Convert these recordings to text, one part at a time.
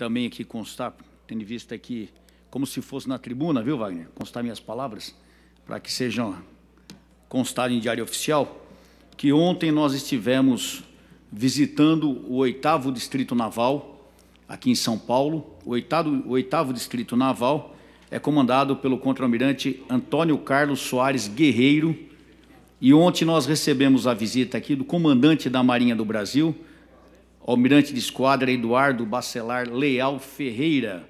também aqui constar, tendo em vista aqui, como se fosse na tribuna, viu, Wagner? Constar minhas palavras, para que sejam constadas em diário oficial, que ontem nós estivemos visitando o oitavo Distrito Naval, aqui em São Paulo. O oitavo, o oitavo Distrito Naval é comandado pelo contra-almirante Antônio Carlos Soares Guerreiro. E ontem nós recebemos a visita aqui do comandante da Marinha do Brasil, almirante de esquadra Eduardo Bacelar Leal Ferreira,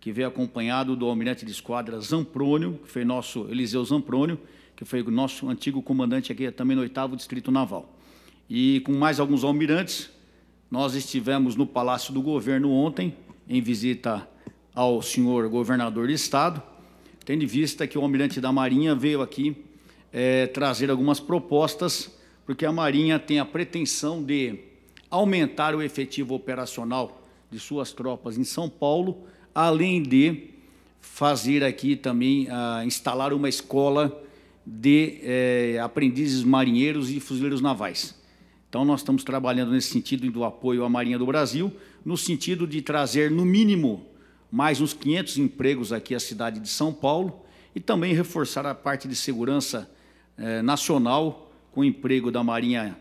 que veio acompanhado do almirante de esquadra Zamprônio, que foi nosso Eliseu Zamprônio, que foi o nosso antigo comandante aqui também no 8 Distrito Naval. E com mais alguns almirantes, nós estivemos no Palácio do Governo ontem, em visita ao senhor governador do Estado, tendo em vista que o almirante da Marinha veio aqui é, trazer algumas propostas, porque a Marinha tem a pretensão de aumentar o efetivo operacional de suas tropas em São Paulo, além de fazer aqui também, ah, instalar uma escola de eh, aprendizes marinheiros e fuzileiros navais. Então, nós estamos trabalhando nesse sentido do apoio à Marinha do Brasil, no sentido de trazer, no mínimo, mais uns 500 empregos aqui à cidade de São Paulo e também reforçar a parte de segurança eh, nacional com o emprego da Marinha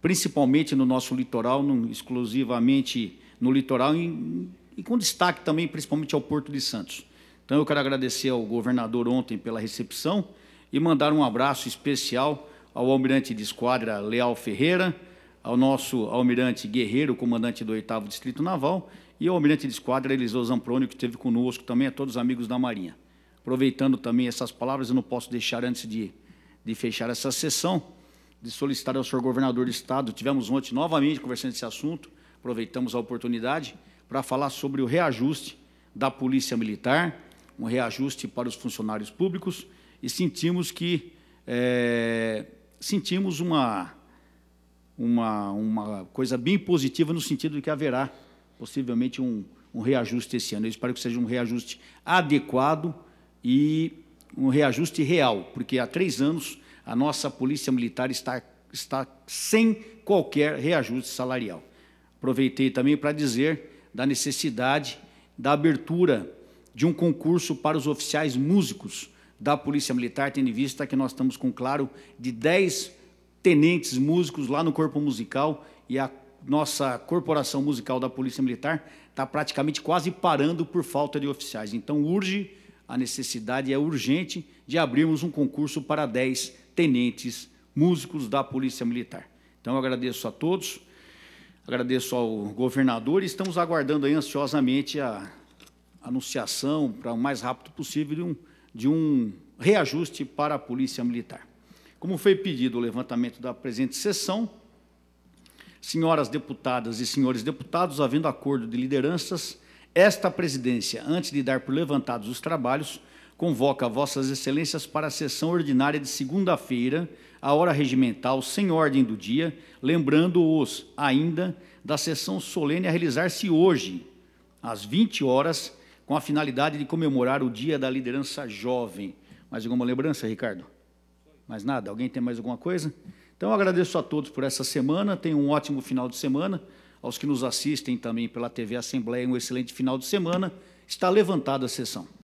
principalmente no nosso litoral, não exclusivamente no litoral, e, e com destaque também, principalmente ao Porto de Santos. Então, eu quero agradecer ao governador ontem pela recepção e mandar um abraço especial ao almirante de esquadra Leal Ferreira, ao nosso almirante Guerreiro, comandante do 8 Distrito Naval, e ao almirante de esquadra Eliseu Zamproni, que esteve conosco também, a todos os amigos da Marinha. Aproveitando também essas palavras, eu não posso deixar antes de, de fechar essa sessão, de solicitar ao senhor governador do Estado, tivemos ontem novamente conversando esse assunto, aproveitamos a oportunidade para falar sobre o reajuste da Polícia Militar, um reajuste para os funcionários públicos, e sentimos que é, sentimos uma, uma, uma coisa bem positiva no sentido de que haverá possivelmente um, um reajuste esse ano. Eu espero que seja um reajuste adequado e um reajuste real, porque há três anos a nossa Polícia Militar está, está sem qualquer reajuste salarial. Aproveitei também para dizer da necessidade da abertura de um concurso para os oficiais músicos da Polícia Militar, tendo em vista que nós estamos com, claro, de 10 tenentes músicos lá no corpo musical e a nossa corporação musical da Polícia Militar está praticamente quase parando por falta de oficiais. Então, urge, a necessidade é urgente de abrirmos um concurso para 10 tenentes, músicos da Polícia Militar. Então, eu agradeço a todos, agradeço ao governador e estamos aguardando ansiosamente a anunciação, para o mais rápido possível, de um, de um reajuste para a Polícia Militar. Como foi pedido o levantamento da presente sessão, senhoras deputadas e senhores deputados, havendo acordo de lideranças, esta presidência, antes de dar por levantados os trabalhos, convoca Vossas Excelências para a sessão ordinária de segunda-feira, à hora regimental, sem ordem do dia, lembrando-os ainda da sessão solene a realizar-se hoje, às 20 horas, com a finalidade de comemorar o Dia da Liderança Jovem. Mais alguma lembrança, Ricardo? Mais nada? Alguém tem mais alguma coisa? Então, eu agradeço a todos por essa semana, tenham um ótimo final de semana. Aos que nos assistem também pela TV Assembleia, um excelente final de semana. Está levantada a sessão.